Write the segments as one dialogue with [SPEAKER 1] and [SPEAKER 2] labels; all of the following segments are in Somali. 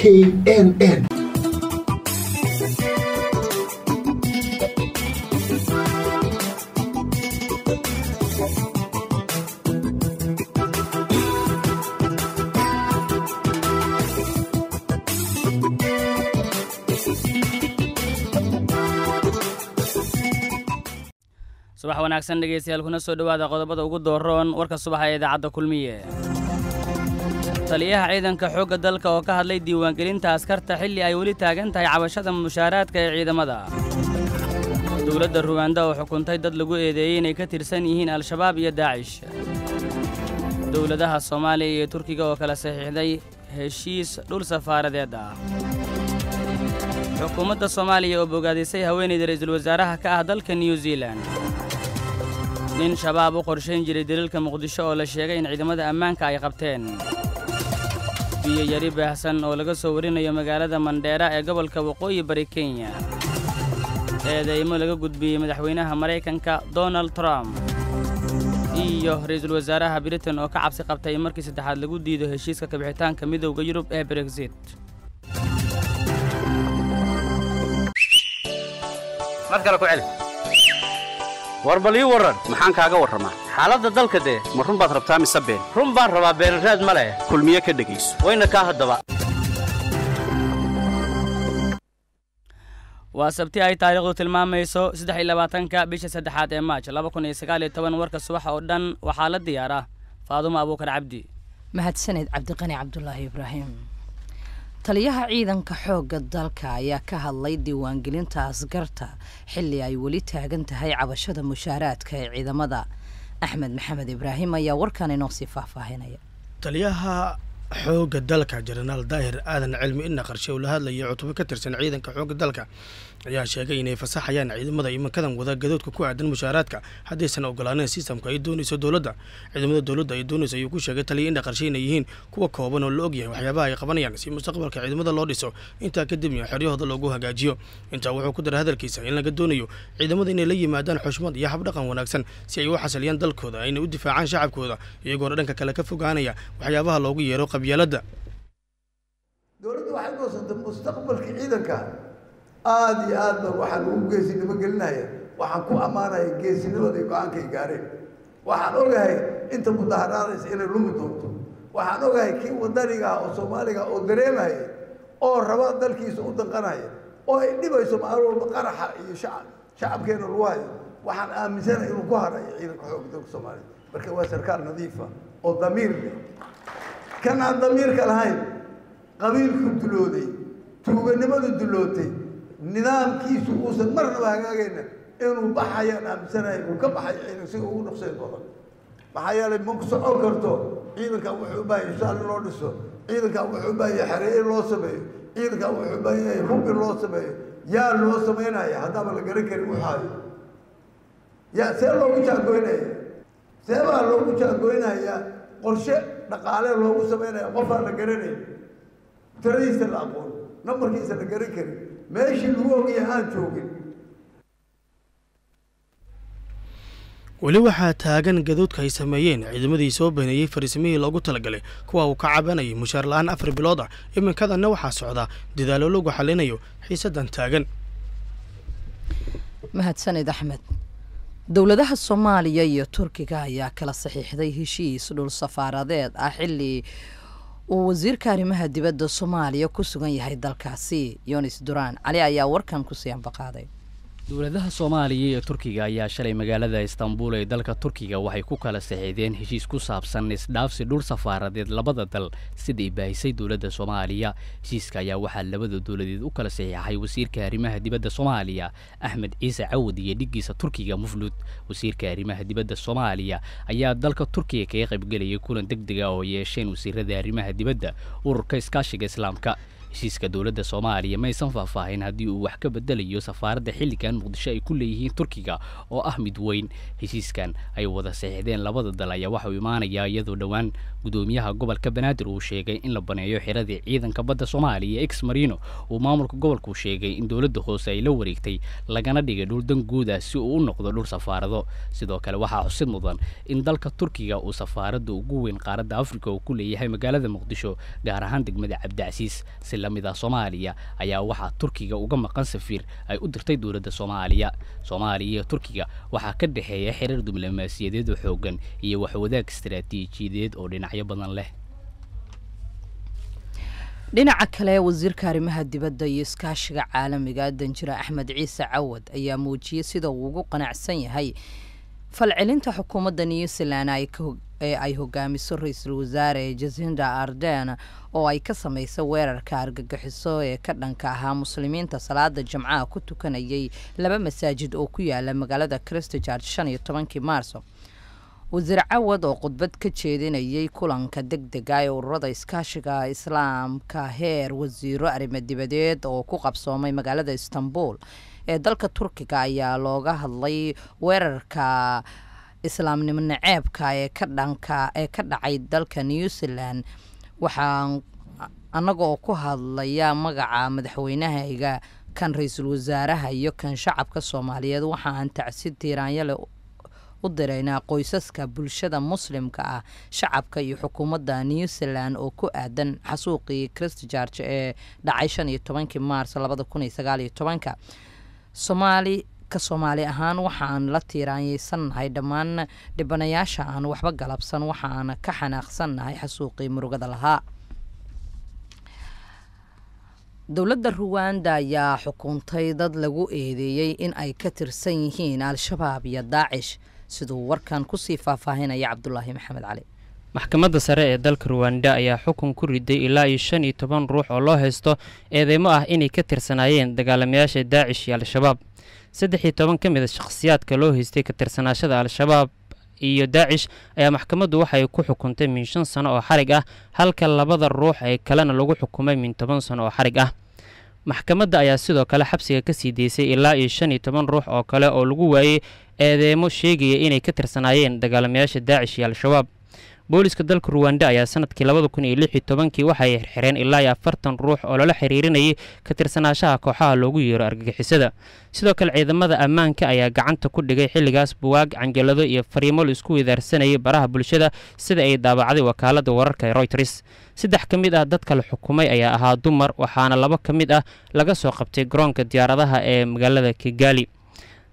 [SPEAKER 1] KNN.
[SPEAKER 2] subax wanaagsan dhegeystayaal kuna soo dhawaada qodobada ugu dooroon warka subaxa ee idaacadda kulmiye taliyaha ciidanka xoogga dalka oo ka hadlay diiwaangelinta askarta xilli ay weli taagan tahay cabashada mushaaraadka ee ciidamada dowladda ruwanda oo xukuntay dad lagu eedeeyey inay ka tirsan yihiin al-shabaab iyo daacish dowladaha soomaaliya iyo turkiga oo kala saxiixday heshiis dhul safaaradeed ah xukuumadda soomaaliya oo bogaadisay haweeneyda ra'iisul wasaaraha ka ah dalka new zealan nin shabaab u qorshayn jiray daliilka muqdisho oo la sheegay in ciidamada ammaanka ay qabteen iyo yari baahsan oo laga soo warinayo magaalada mandheera ee gobolka waqooyi bari kenya eedeymo laga gudbiyey madaxweynaha maraykanka donald trump iyo ra'iisul wasaaraha britain oo ka cabsi qabtay in markii saddexaad lagu diido heshiiska kabixitaanka midowda yurub ee brexit mar kale ku celi
[SPEAKER 3] war bal ii warran maxaan kaaga warramaa xaaladda dalka dee ma run baad rabtaa mise been
[SPEAKER 4] run baan rabaa beenaraad ma leh kulmiye ka dhegayso wayna kaa haddaba
[SPEAKER 2] waa sabti ay taariikhdu tilmaamayso saddex iyo labaatanka bisha saddexaad ee maaj laba kun iyo sagaal iyo toban warka subaxa oo dhan waxaa la diyaar faaduma abuukar cabdi
[SPEAKER 5] mahadsaned cabdiqani cabdulaahi ibraahim taliyaha ciidanka xoogga dalka ayaa ka hadlay diiwaangelinta askarta xilli ay weli taagan tahay cabashada mushaaraadka ee ciidamada axmed maxamed ibraahim ayaa warkan inoo sii
[SPEAKER 4] faahfaahinaya taliyaha xoogga dalka jenaraal daahir aadan cilmi ina qarshe uu la hadlaya cutubo ka tirsan ciidanka xoogga dalka ayaa sheegay inay fasaxayaan ciidamada imankadan wada gadoodka ku aadan mushaaraadka haddaysan ogolaaneyn sistamka ay doonayso dowladda ciidamada dowladda ay doonayso ayuu ku sheegay taliya indha qarshe inay yihiin kuwa kooban oo la ogyahay waxyaabaha ay qabanayaan si mustaqbalka ciidamada loo dhiso intaa kadibna xeryahooda loogu hagaajiyo intaa wuxuu ku daray hadalkiisa in laga doonayo ciidamada inay la yimaadaan xushmad iyo habdhaqan wanaagsan si ay u xasiliyaan dalkooda ayna u difaacaan shacabkooda iyagoona dhanka kale ka fogaanaya waxyaabaha loogu yeero qabyaaladda
[SPEAKER 6] aada iyo aadba waxaan ugu geesinimo gelinahaya waxaan ku ammaanaya geesinimaday go-aankay gaareen waxaan ogahay inta mudaharaadaysa inay lumi doonto waxaan ogahay kii wadaniga ah oo soomaaliga ah oo dareemaya oo raba dalkiisa u danqanaya oo ay dhibayso maalin walba qaraxa iyo shacab shacabkeena luwaayo waxaan aaminsanay inuu ku harayo ciidanka xooga dalka soomaaliya marka waa sarkaal nadiifa ah oo damiir leh kan aan damiirka lahayn qabiilku dulooday tuuganimadu dulootay nidaamkiisu uusan marnaba hagaagayna inuu baxayaan aaminsanahay uu ka baxay ciidan siga ugu dhaqsay badan maxaa yeelay ma ku socon karto ciidankan wuxuu u baahan yahay shaali loo dhiso ciidankaa wuxuu u baahan yahay xareeyo loo sameeyo ciidankaa wuxuu u baahan yahay hubi loo sameeyo yaa loo samaynaya haddaaba la garan karin waxaayo yaa see loogu jaagoynaya seebaa loogu jaangoynayaa qorshe dhaqaale loogu samaynaya qofaan la garanaya tiradiisa la aqoon nambarkiisa la garan karin meeshii lagu ogaya aan joogin
[SPEAKER 4] weli waxaa taagan gadoodka ay sameeyeen ciidamadii soo beeneeyey fariisimihii loogu talagalay kuwa uu ka cabanayay mushaar la-aan afar bilood ah iminkadanna waxaa socdaa dadaalo lagu xalinayo xiisadan taagan
[SPEAKER 5] mahadsanid axmed dowladaha soomaaliya iyo turkiga ayaa kala saxiixday heshiis dhul safaaradeed ah xilli uu wasiirka arrimaha dibadda soomaaliya ku sugan yahay dalkaasi yunis duran cali ayaa warkan ku sii ambaqaaday
[SPEAKER 3] dowladaha soomaaliya iyo turkiga ayaa shalay magaalada istanbul ee dalka turkiga waxay ku kala saxiideen heshiis ku saabsan isdhaafsi dhul safaaradeed labada dal sidai baahisay dowladda soomaaliya heshiiska ayaa waxaa labada dowladeed u kala saxiixay wasiirka arrimaha dibadda soomaaliya axmed ciise cawad iyo dhiggiisa turkiga mufluud wasiirka arrimaha dibadda soomaaliya ayaa dalka turkiga kaga qaybgelayay kulan deg dega ah oo yeesheen wasiirada arrimaha dibadda ururka iskaashiga islaamka heshiiska dowladda soomaaliya maysan faahfaahin haddii uu wax ka bedelayo safaaradda xilligan muqdisho ay ku leeyihiin turkiga oo ah mid weyn heshiiskan ay wada saxiixdeen labada dal ayaa waxa imaanaya iyadoo dhowaan gudoomiyaha gobolka banaadir uu sheegay in la baneeyo xiradii ciidanka badda soomaaliya ex marino uu maamulka gobolku sheegay in dowladda hoose ay la wareegtay lagana dhigay dhul danguuda si uu u noqdo dhul safaarado sidoo kale waxaa xusid mudan in dalka turkiga uu safaaradda ugu weyn qaaradda afrika uu ku leeyahay magaalada muqdisho gaar ahaan degmada cabdicasiis lamid ah soomaaliya ayaa waxaa turkiga uga maqan safiir ay u dirtay dowladda soomaaliya soomaaliya iyo turkiga waxaa ka dhexeeya xiriir diblomaasiyadeed oo xoogan iyo waxwadaag istaraatiijiyadeed oo dhinacyo badan leh
[SPEAKER 5] dhinaca kale wasiirka arrimaha dibadda iyo iskaashiga caalamiga danjira axmed ciise cawad ayaa muujiyey sida uu ugu qanacsan yahay falcelinta xukuumadda new zealand ay ee ay hogaamiso ra-iisul wasaare jasinda arden oo ay ka samaysa weerarka argagixiso ee ka dhanka ahaa muslimiinta salaada jimcaha ku tukanayay laba masaajid oo ku yaala magaalada christchurch shan iyo tobankii maarso wasiir cawad oo khudbad ka jeedinayay kulanka deg dega ee ururada iskaashiga islaamka heer wasiiro arrimo dibadeed oo ku qabsoomay magaalada istanbul ee dalka turkiga ayaa looga hadlay weerarka islaamnimo naceebka ee ka dhanka ee ka dhacay dalka new zealand waxaan annagoo ku hadlaya magaca madaxweynahayga kan ra-iisul wasaaraha iyo kan shacabka soomaaliyeed waxaan tacsi tiiraanyale u diraynaa qoysaska bulshada muslimka ah shacabka iyo xukuumadda new zealand oo ku aadan xasuuqii christ ee dhacay shan iyo tobankii maars labada kun iyo sagaal iyo tobanka soomaali dadka soomaali ahaan waxaan la tiiraanyeysanahay dhammaan dhibanayaasha aan waxba galabsan waxaan ka xanaaqsannahay xasuuqii murugada lahaa dowladda ruwanda ayaa xukuntay dad lagu eedeeyey in ay ka tirsan yihiin al-shabaab iyo daacish siduu warkan kusii faahfaahinaya cabdulaahi maxamed cali
[SPEAKER 1] maxkamadda sare ee dalka ruwanda ayaa xukun ku riday ilaa iyo shan iyo toban ruux oo loo haysto eedeymo ah inay ka tirsanaayeen dagaalamayaasha daacish iyo al-shabaab saddex iyo toban ka mid ah shakhsiyaadka loo haystay ka tirsanaashada al-shabaab iyo daacish ayaa maxkamaddu waxay ku xukuntay min shan sano oo xarig ah halka labada ruux ee kalena lagu xukumay min toban sano oo xarig ah maxkamadda ayaa sidoo kale xabsiga kasii deysay ilaa iyo shan iyo toban ruux oo kale oo lagu waayey eedeemo sheegaya inay ka tirsanaayeen dagaalamayaasha daacish iyo al-shabaab booliska dalka ruwanda ayaa sanadkii labada kun iyo lix iyo tobankii waxay xirxireen ilaa iyo afartan ruux oo lala xiriirinayay ka tirsanaashaha kooxaha loogu yeero argagixisada sidoo kale ciidamada ammaanka ayaa gacanta ku dhigay xilligaas buwaag canjalado iyo fariimo la isku wadaarsanayay baraha bulshada sida ay daabacday wakaaladda wararka ee royters saddex ka mid ah dadka la xukumay ayaa ahaa dumar waxaana laba ka mid ah laga soo qabtay garoonka diyaaradaha ee magaalada kigaali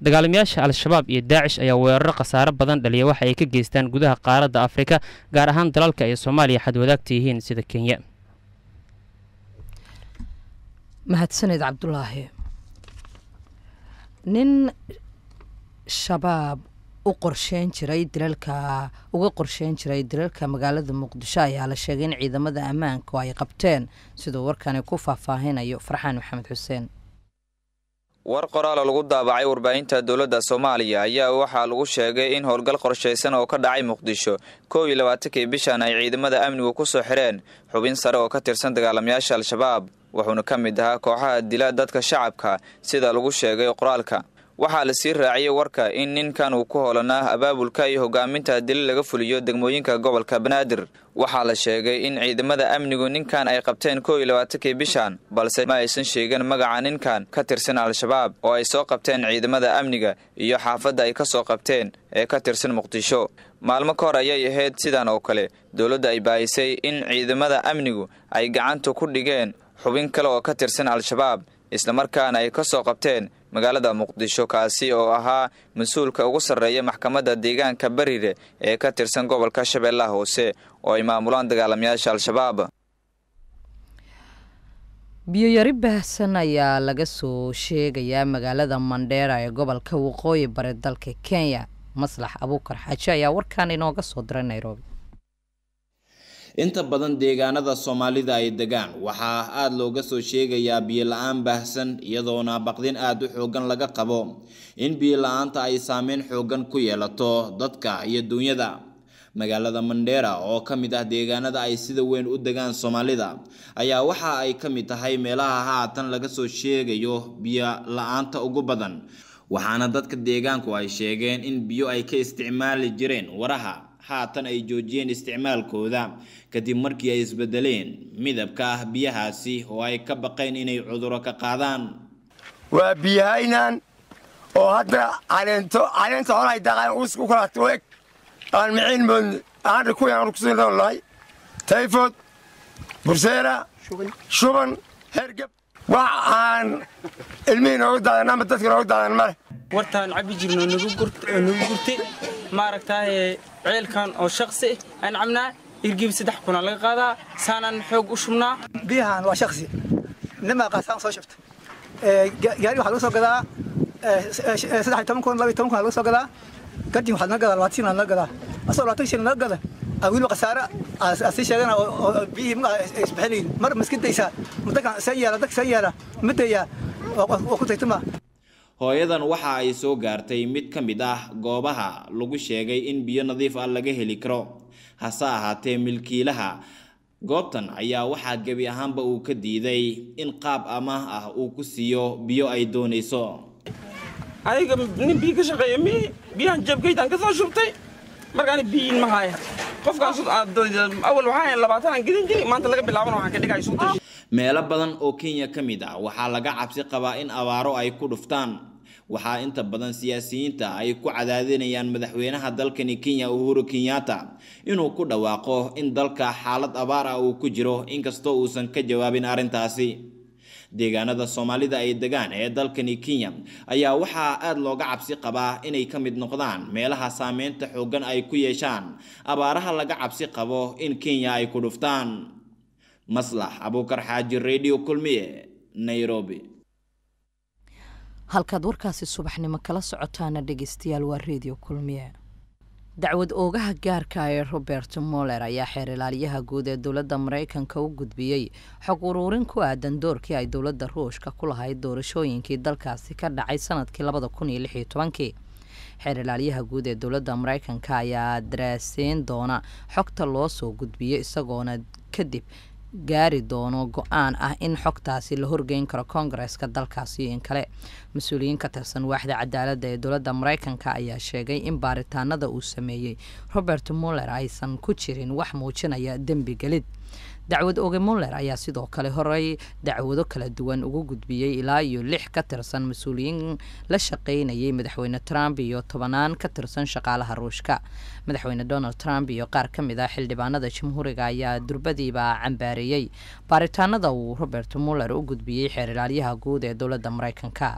[SPEAKER 1] dagaalamayaasha al-shabaab iyo daacish ayaa weeraro khasaaro badan dhaliya waxa ay ka geystaan gudaha qaaradda afrika gaar ahaan dalalka ay soomaaliya xadwadaagta yihiin sida kenya
[SPEAKER 5] mahadsaned cabdulaahi nin shabaab u qorsheyn jiray dilalka uga qorsheyn jiray dilalka magaalada muqdisho ayaa la sheegay in ciidamada ammaanku ay qabteen siduu warkani ku faahfaahinayo farxaan maxamed xuseen
[SPEAKER 7] war qoraala lagu daabacay warbaahinta dowladda soomaaliya ayaa waxaa lagu sheegay in howlgal qorshaysan oo ka dhacay muqdisho kow iyo labaatankii bishan ay ciidamada amnigu ku soo xireen xubin sare oo ka tirsan dagaalamayaasha al-shabaab wuxuuna ka mid ahaa kooxaha dila dadka shacabka sida lagu sheegay qoraalka waxaa la sii raaciyey warka in ninkan uu ku hoolanaa abaabulka iyo hogaaminta dili laga fuliyo degmooyinka gobolka banaadir waxaa la sheegay in ciidamada amnigu ninkan ay qabteen koo iyo labaatankii bishan balse ma aysan sheegan magaca ninkan ka tirsan al-shabaab oo ay soo qabteen ciidamada amniga iyo xaafadda ay ka soo qabteen ee ka tirsan muqdisho maalmo ka hor ayay ahayd sidan oo kale dowladda ay baahisay in ciidamada amnigu ay gacanta ku dhigeen xubin kale oo ka tirsan al-shabaab islamarkaana ay ka soo qabteen magaalada muqdisho kaasi oo ahaa mas-uulka ugu sarreeya maxkamadda deegaanka berire ee ka tirsan gobolka shabeellaha hoose oo ay maamulaan dagaalamayaasha al-shabaab
[SPEAKER 5] biyo yari baahsan ayaa laga soo sheegayaa magaalada mandheera ee gobolka waqooyi bare dalka kenya maslax abuukar xaaji ayaa warkaan inooga soo diray nairobi
[SPEAKER 8] inta badan deegaanada soomaalida ay degaan waxaa aada looga soo sheegayaa biyola aan baahsan iyadoona baqdin aada u xooggan laga qabo in biyola aanta ay saameyn xooggan ku yeelato dadka iyo duunyada magaalada mandheera oo ka mid ah deegaanada ay sida weyn u degaan soomaalida ayaa waxa ay ka mid tahay meelaha haatan laga soo sheegayo biyo la-aanta ugu badan waxaana dadka deegaanku ay sheegeen in biyo ay ka isticmaali jireen waraha haatan ay joojiyeen isticmaalkooda kadib markii ay isbedeleen midabka ah biyahaasi oo ay ka baqeen inay
[SPEAKER 6] cuduro ka qaadaan waa biyahaynaan oo hadda caleenta horay daqaan usku kalato eg aan miciin moodn aanri kuwi aan kusi noolnahay tayfod burseera shuban hergeb wax aan ilmihii nooga daadan ama dadka nooga daadan male wartaan cabbi jirno nagu gurte
[SPEAKER 2] maaragtaaye icilkan oo shaqsi aan cabnaa
[SPEAKER 6] irgiib saddex kunaa laga qaadaa saanaan xoog u shubnaa biyahan waa shaqsi nimaa qaasaan soo shubta gaari waxaa laga soo gadaa saddex toban kun laba toban kun laga soo gadaa gadin waxaa naga gadaa labaatan shilin naga gadaa asoo labaatan shilin naga gada aa weliba khasaare aa sii sheegana oo biyihii magaa isbixinayn mar maskidaysaa madakan saan yaala dadka saan yaala madeeyaa waa ku tagtama
[SPEAKER 8] hooyadan waxa ay soo gaartay mid ka mid ah goobaha lagu sheegay in biyo nadiif ah laga heli karo hase ahaatee milkiilaha goobtan ayaa waxaa gebi ahaanba uu ka diiday in qaab amaah ah uu ku siiyo biyo ay doonayso aniga nin biyo ka shaqeeya mi biyahan jeebkaydaan ka soo shubtay markaani biyin ma haaya qofkaas
[SPEAKER 7] awal waxaa labaatanaan gelin jiri maanta laga bilaabana waxaan ka dhigay
[SPEAKER 8] meelo badan oo kenya ka mid ah waxaa laga cabsi qabaa in abaaro ay ku dhuftaan waxaa inta badan siyaasiyiinta ay ku cadaadinayaan madaxweynaha dalkani kenya uhuru kenyatta inuu ku dhawaaqo in dalka xaalad abaar ah uu ku jiro inkastoo uusan ka jawaabin arrintaasi deegaanada soomaalida ay degaan ee dalkani kenya ayaa waxaa aad looga cabsi qabaa inay ka mid noqdaan meelaha saameynta xooggan ay ku yeeshaan abaaraha laga cabsi qabo in kenya ay ku dhuftaan maslax abuukar xaaji radio kulmiye nairobi
[SPEAKER 5] halkaad warkaasi subaxnimo kala socotaana dhegeystayaal waa reediyo kulmiye dacwad oogaha gaarka ah ee robert moller ayaa xeer ilaaliyaha guud ee dowladda mareykanka u gudbiyey xog uruurin ku aadan doorkii ay dowladda ruushka ku lahayd doorashooyinkii dalkaasi ka dhacay sanadkii labada kun iyo lix iyo tobankii xeer ilaalyaha guud ee dowladda mareykanka ayaa daraaseyn doona xogta loo soo gudbiyey isagoona kadib gaari doono go-aan ah in xogtaasi la horgeyn karo kongareska dalkaasi iyo in kale mas-uuliyiin ka tirsan waaxda cadaaladda ee dowladda mareykanka ayaa sheegay in baaritaanada uu sameeyey robert muller aysan ku jirin wax muujinaya dembi gelid dacwad oge muller ayaa sidoo kale horey dacwado kala duwan ugu gudbiyey ilaa iyo lix ka tirsan mas-uuliyiin la shaqaynayay madaxweyne trump iyo tobanaan ka tirsan shaqaalaha ruushka madaxweyne donald trump iyo qaar ka mid ah xildhibaanada jamhuuriga ayaa durbadiiba cambaareeyey baaritaanada uu robert muller u gudbiyey xeer ilaalyaha guud ee dowladda maraykanka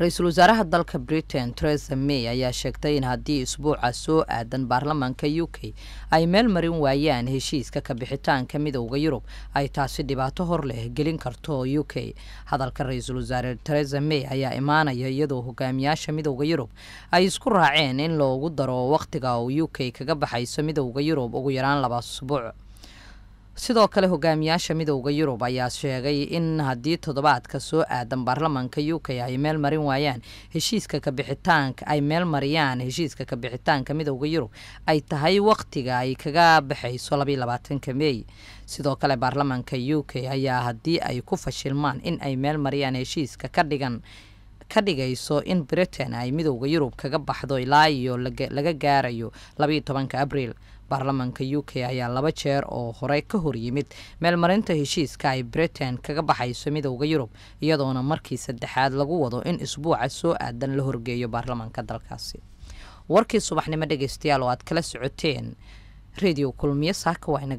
[SPEAKER 5] ra-iisul wasaaraha dalka britain teresa may ayaa sheegtay in haddii isbuuca soo aadan baarlamaanka u k ay meel marin waayaan heshiiska kabixitaanka midowda yurub ay taasi dhibaato hor leh gelin karto u k hadalka ra-iisul wasaare teresa may ayaa imaanaya iyadoo hogaamiyaasha midowda yurub ay isku raaceen in loogu daro wakhtiga uu u k kaga baxayso midowda yurub ugu yaraan laba asbuuc sidoo kale hogaamiyaasha midowda yurub ayaa sheegay in haddii toddobaadka soo aadan baarlamanka u k ay meel marin waayaan heshiiska kabixitaanka ay meel mariyaan heshiiska kabixitaanka midowda yurub ay tahay waqtiga ay kaga baxayso labaylabaatanka meey sidoo kale baarlamanka u k ayaa haddii ay ku fashilmaan in ay meel mariyaan heshiiska ka dhigan ka dhigayso in britain ay midooda yurub kaga baxdo ilaa iyo laga gaarayo labaiyo tobanka abriil baarlamaanka u k ayaa laba jeer oo horey ka hor yimid meelmarinta heshiiska ay britain kaga baxayso midooda yurub iyadoona markii saddexaad lagu wado in isbuuca soo aadan la horgeeyo baarlamaanka dalkaasi warkii subaxnimo dhegeystayaal oo aad kala socoteen radio kulmiyo saaka waa inaga